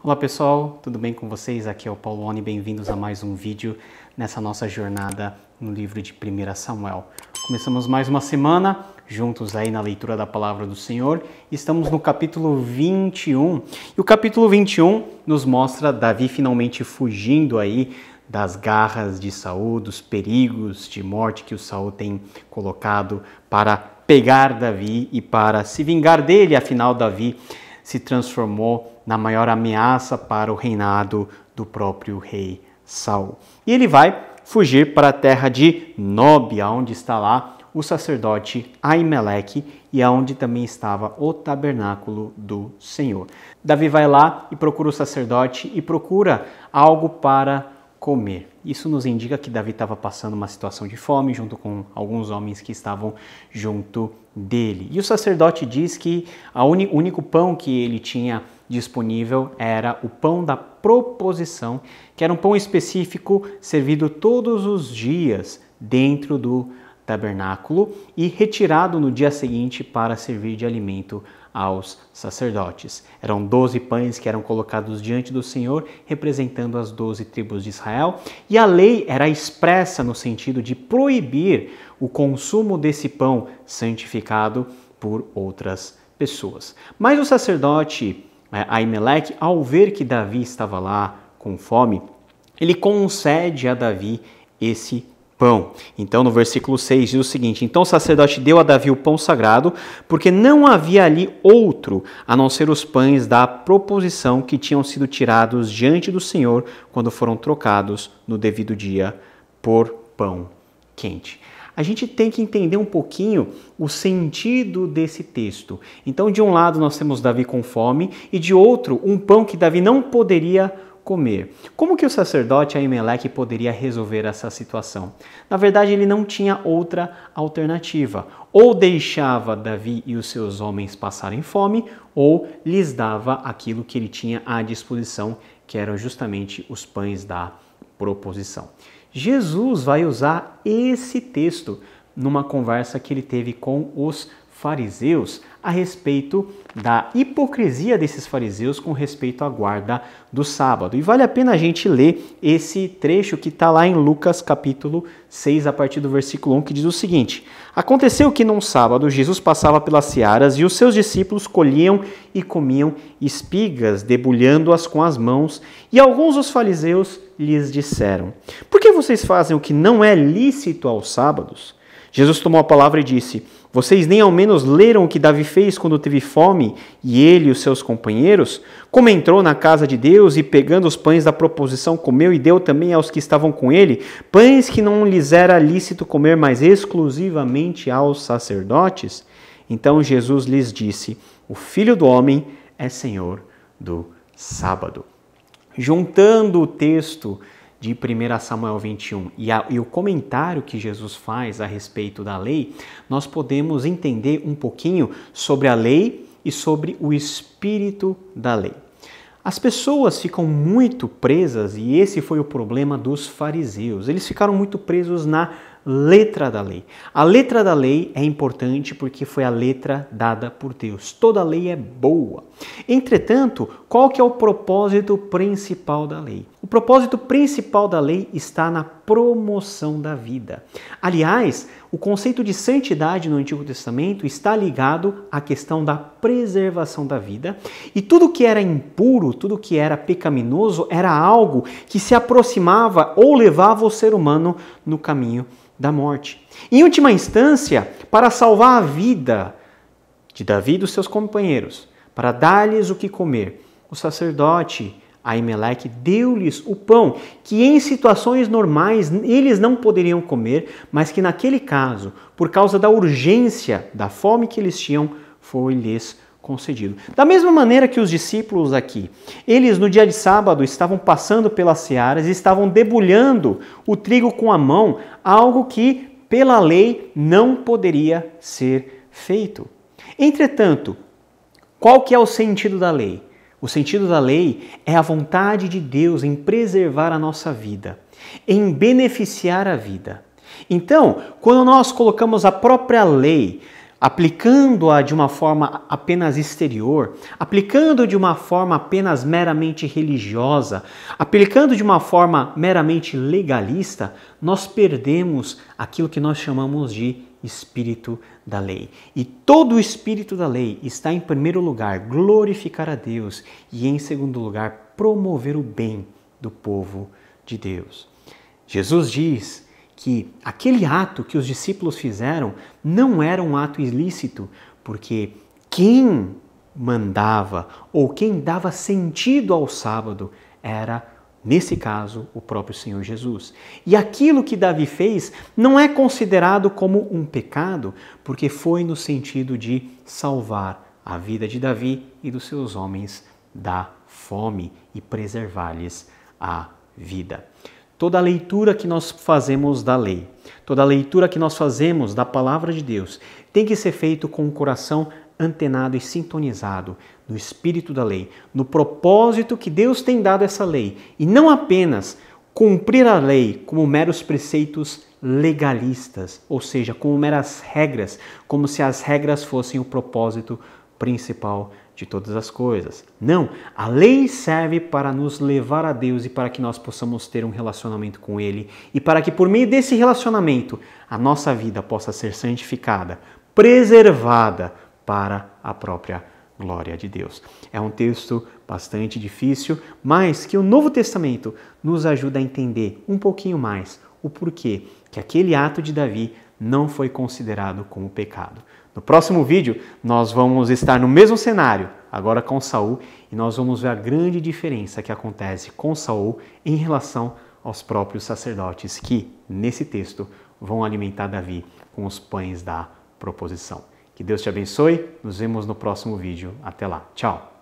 Olá pessoal, tudo bem com vocês? Aqui é o Paulo Oni, bem-vindos a mais um vídeo nessa nossa jornada no livro de 1 Samuel. Começamos mais uma semana juntos aí na leitura da palavra do Senhor. Estamos no capítulo 21. E o capítulo 21 nos mostra Davi finalmente fugindo aí das garras de Saul, dos perigos de morte que o Saul tem colocado para pegar Davi e para se vingar dele. Afinal, Davi se transformou na maior ameaça para o reinado do próprio rei Saul. E ele vai fugir para a terra de Nob, onde está lá o sacerdote Aimeleque e aonde também estava o tabernáculo do Senhor. Davi vai lá e procura o sacerdote e procura algo para comer. Isso nos indica que Davi estava passando uma situação de fome junto com alguns homens que estavam junto dele. E o sacerdote diz que o único pão que ele tinha disponível era o pão da proposição, que era um pão específico servido todos os dias dentro do tabernáculo e retirado no dia seguinte para servir de alimento aos sacerdotes. Eram doze pães que eram colocados diante do Senhor, representando as doze tribos de Israel, e a lei era expressa no sentido de proibir o consumo desse pão santificado por outras pessoas. Mas o sacerdote né, Aimelec, ao ver que Davi estava lá com fome, ele concede a Davi esse pão. Então, no versículo 6 diz o seguinte: Então o sacerdote deu a Davi o pão sagrado, porque não havia ali outro a não ser os pães da proposição que tinham sido tirados diante do Senhor quando foram trocados no devido dia por pão quente a gente tem que entender um pouquinho o sentido desse texto. Então, de um lado, nós temos Davi com fome, e de outro, um pão que Davi não poderia comer. Como que o sacerdote Ahimelech poderia resolver essa situação? Na verdade, ele não tinha outra alternativa. Ou deixava Davi e os seus homens passarem fome, ou lhes dava aquilo que ele tinha à disposição que eram justamente os pães da proposição. Jesus vai usar esse texto numa conversa que ele teve com os fariseus a respeito da hipocrisia desses fariseus com respeito à guarda do sábado. E vale a pena a gente ler esse trecho que está lá em Lucas capítulo 6, a partir do versículo 1, que diz o seguinte: Aconteceu que num sábado Jesus passava pelas searas e os seus discípulos colhiam e comiam espigas, debulhando-as com as mãos, e alguns dos fariseus lhes disseram: Por que vocês fazem o que não é lícito aos sábados? Jesus tomou a palavra e disse: Vocês nem ao menos leram o que Davi fez quando teve fome, e ele e os seus companheiros? Como entrou na casa de Deus e, pegando os pães da proposição, comeu e deu também aos que estavam com ele, pães que não lhes era lícito comer, mas exclusivamente aos sacerdotes? Então Jesus lhes disse: O filho do homem é senhor do sábado. Juntando o texto de 1 Samuel 21 e, a, e o comentário que Jesus faz a respeito da lei, nós podemos entender um pouquinho sobre a lei e sobre o espírito da lei. As pessoas ficam muito presas, e esse foi o problema dos fariseus. Eles ficaram muito presos na letra da lei. A letra da lei é importante porque foi a letra dada por Deus. Toda lei é boa. Entretanto, qual que é o propósito principal da lei? O propósito principal da lei está na promoção da vida. Aliás, o conceito de santidade no Antigo Testamento está ligado à questão da preservação da vida, e tudo que era impuro, tudo que era pecaminoso, era algo que se aproximava ou levava o ser humano no caminho da morte. Em última instância, para salvar a vida de Davi e dos seus companheiros, para dar-lhes o que comer, o sacerdote Ahimelech deu-lhes o pão que em situações normais eles não poderiam comer, mas que naquele caso, por causa da urgência, da fome que eles tinham, foi-lhes concedido. Da mesma maneira que os discípulos aqui, eles no dia de sábado estavam passando pelas searas e estavam debulhando o trigo com a mão, algo que pela lei não poderia ser feito. Entretanto, qual que é o sentido da lei? O sentido da lei é a vontade de Deus em preservar a nossa vida, em beneficiar a vida. Então, quando nós colocamos a própria lei, aplicando-a de uma forma apenas exterior, aplicando de uma forma apenas meramente religiosa, aplicando de uma forma meramente legalista, nós perdemos aquilo que nós chamamos de espírito da lei. E todo o espírito da lei está, em primeiro lugar, glorificar a Deus e, em segundo lugar, promover o bem do povo de Deus. Jesus diz que aquele ato que os discípulos fizeram não era um ato ilícito, porque quem mandava ou quem dava sentido ao sábado era Nesse caso, o próprio Senhor Jesus. E aquilo que Davi fez não é considerado como um pecado, porque foi no sentido de salvar a vida de Davi e dos seus homens da fome e preservar-lhes a vida. Toda a leitura que nós fazemos da lei, toda a leitura que nós fazemos da palavra de Deus, tem que ser feito com o coração antenado e sintonizado no espírito da lei, no propósito que Deus tem dado essa lei, e não apenas cumprir a lei como meros preceitos legalistas, ou seja, como meras regras, como se as regras fossem o propósito principal de todas as coisas. Não, a lei serve para nos levar a Deus e para que nós possamos ter um relacionamento com Ele e para que por meio desse relacionamento a nossa vida possa ser santificada, preservada, para a própria glória de Deus. É um texto bastante difícil, mas que o Novo Testamento nos ajuda a entender um pouquinho mais o porquê que aquele ato de Davi não foi considerado como pecado. No próximo vídeo, nós vamos estar no mesmo cenário, agora com Saul, e nós vamos ver a grande diferença que acontece com Saul em relação aos próprios sacerdotes que, nesse texto, vão alimentar Davi com os pães da proposição. Que Deus te abençoe. Nos vemos no próximo vídeo. Até lá. Tchau.